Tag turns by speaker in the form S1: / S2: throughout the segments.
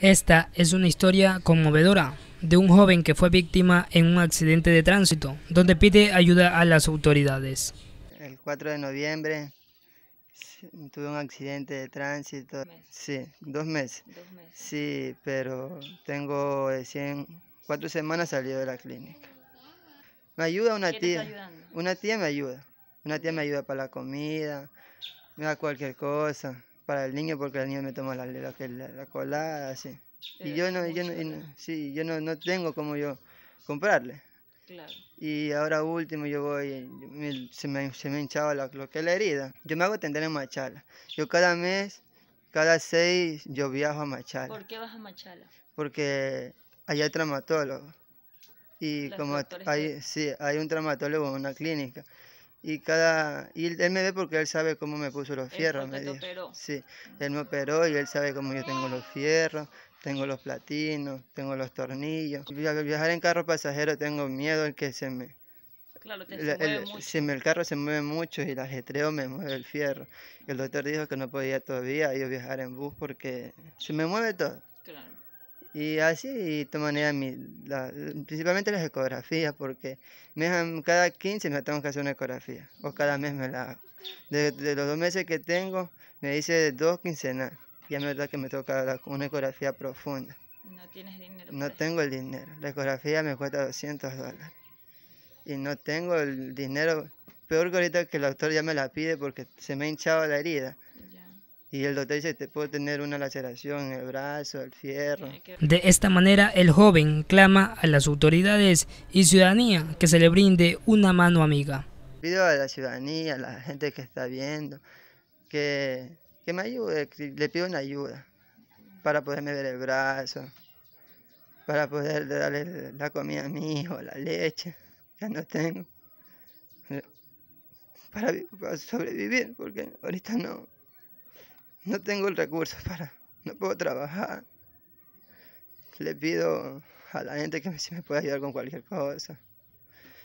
S1: Esta es una historia conmovedora de un joven que fue víctima en un accidente de tránsito, donde pide ayuda a las autoridades.
S2: El 4 de noviembre tuve un accidente de tránsito. Sí, dos meses. Sí, pero tengo eh, cuatro semanas salido de la clínica. Me ayuda una tía. Una tía me ayuda. Una tía me ayuda para la comida, me da cualquier cosa para el niño porque el niño me toma la, la, colada, así. Y eh, yo no, yo no, sí, yo no, no tengo como yo comprarle. Y ahora último yo voy, se, me, se me ha hinchado la, lo que es la herida. Yo me hago tender en Machala. Yo cada mes, cada seis, yo viajo a Machala. ¿Por qué vas a Machala? Porque allá hay traumatólogo. Y como hay, sí, hay un traumatólogo en una clínica y cada y él me ve porque él sabe cómo me puso los fierros él me dijo. Operó. sí él me operó y él sabe cómo yo tengo los fierros tengo los platinos tengo los tornillos viajar en carro pasajero tengo miedo el que se me Claro, el, Si el carro se mueve mucho y el ajetreo me mueve el fierro. El doctor dijo que no podía todavía yo viajar en bus porque se me mueve todo. Y así tomané mm, principalmente las ecografías, porque me, cada 15 me tengo que hacer una ecografía, o cada mes me la hago. De, los dos meses que tengo, me hice dos quincenas. Y es verdad que me toca una ecografía profunda. No tienes dinero. No tengo el dinero. La ecografía me cuesta 200 dólares. Y no tengo el dinero. Peor que ahorita que el doctor ya me la pide porque se me ha hinchado la herida y el doctor dice, te puede tener una laceración en el brazo, el fierro.
S1: De esta manera, el joven clama a las autoridades y ciudadanía que se le brinde una mano amiga.
S2: Pido a la ciudadanía, a la gente que está viendo, que, me ayude, le pido una ayuda para poderme ver el brazo, para poder darle la comida a mi hijo, la leche, que no tengo, para sobrevivir, porque ahorita no no tengo el recurso para, no puedo trabajar. Le pido a la gente que me pueda ayudar con cualquier cosa.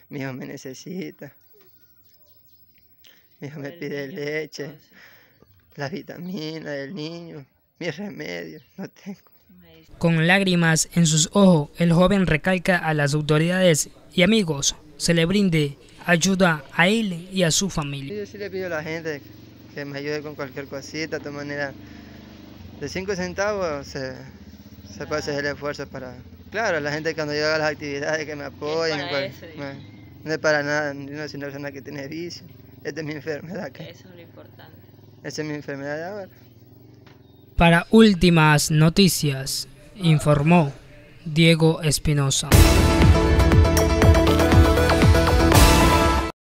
S2: Mi hijo me necesita. Mi hijo me pide leche, la vitamina del niño, mis remedios, no tengo.
S1: Con lágrimas en sus ojos, el joven recalca a las autoridades y amigos se le brinde ayuda a él y a su familia.
S2: le pido a la gente que me ayude con cualquier cosita, de manera de 5 centavos se, puede hacer el esfuerzo para... Claro, la gente cuando yo haga las actividades que me apoyen, pues, no es para nada, no es una persona que tiene vicio, esta es mi enfermedad. Eso es lo importante. Esa es mi enfermedad de ahora.
S1: Para últimas noticias, informó Diego Espinosa.